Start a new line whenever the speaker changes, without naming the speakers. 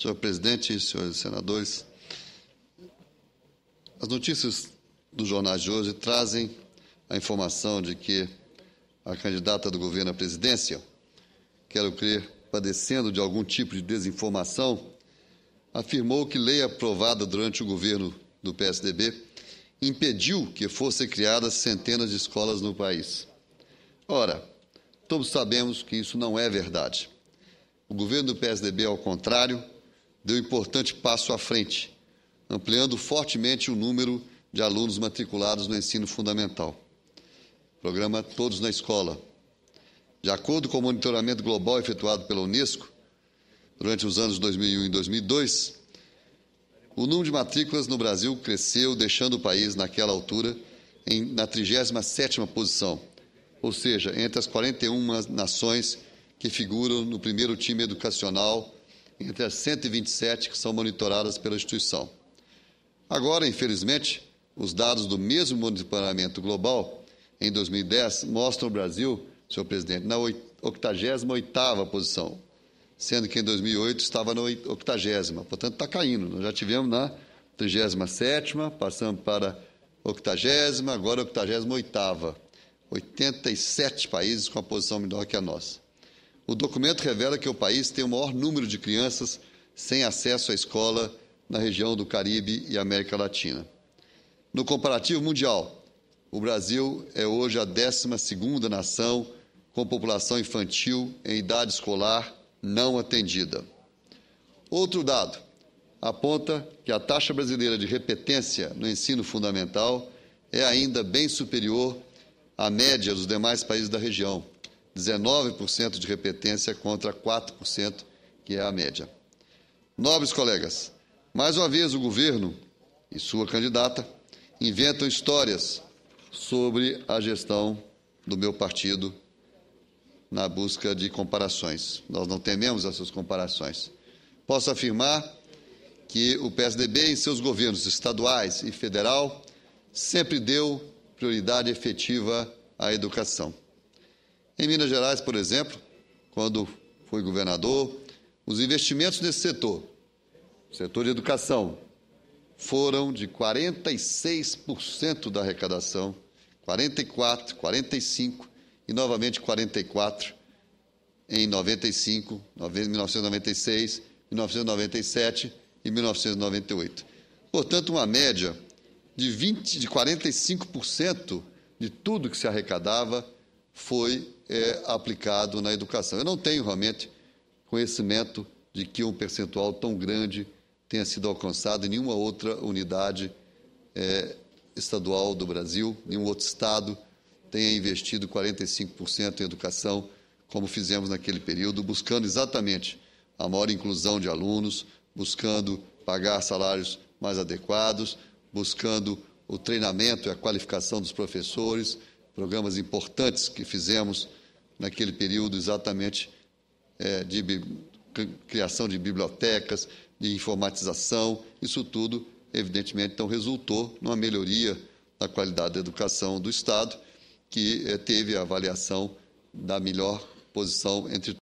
Senhor presidente, senhores senadores, as notícias dos jornais de hoje trazem a informação de que a candidata do governo à presidência, quero crer, padecendo de algum tipo de desinformação, afirmou que lei aprovada durante o governo do PSDB impediu que fossem criadas centenas de escolas no país. Ora, todos sabemos que isso não é verdade. O governo do PSDB, ao contrário, deu um importante passo à frente, ampliando fortemente o número de alunos matriculados no ensino fundamental. Programa Todos na Escola. De acordo com o monitoramento global efetuado pela Unesco, durante os anos 2001 e 2002, o número de matrículas no Brasil cresceu, deixando o país, naquela altura, em, na 37ª posição, ou seja, entre as 41 nações que figuram no primeiro time educacional entre as 127 que são monitoradas pela instituição. Agora, infelizmente, os dados do mesmo monitoramento global em 2010 mostram o Brasil, senhor presidente, na 88 posição, sendo que em 2008 estava na 80 portanto está caindo. Nós já tivemos na 37 passamos para 80 agora 88 87 países com a posição menor que a nossa. O documento revela que o país tem o maior número de crianças sem acesso à escola na região do Caribe e América Latina. No comparativo mundial, o Brasil é hoje a 12ª nação com população infantil em idade escolar não atendida. Outro dado aponta que a taxa brasileira de repetência no ensino fundamental é ainda bem superior à média dos demais países da região. 19% de repetência contra 4%, que é a média. Nobres colegas, mais uma vez o governo e sua candidata inventam histórias sobre a gestão do meu partido na busca de comparações. Nós não tememos essas comparações. Posso afirmar que o PSDB, em seus governos estaduais e federal, sempre deu prioridade efetiva à educação. Em Minas Gerais, por exemplo, quando fui governador, os investimentos nesse setor, setor de educação, foram de 46% da arrecadação, 44, 45 e novamente 44 em 95, 1996, 1997 e 1998. Portanto, uma média de 20 de 45% de tudo que se arrecadava foi é, aplicado na educação. Eu não tenho realmente conhecimento de que um percentual tão grande tenha sido alcançado em nenhuma outra unidade é, estadual do Brasil, nenhum outro estado tenha investido 45% em educação, como fizemos naquele período, buscando exatamente a maior inclusão de alunos, buscando pagar salários mais adequados, buscando o treinamento e a qualificação dos professores, programas importantes que fizemos naquele período exatamente é, de criação de bibliotecas, de informatização, isso tudo, evidentemente, então resultou numa melhoria na qualidade da educação do Estado, que é, teve a avaliação da melhor posição entre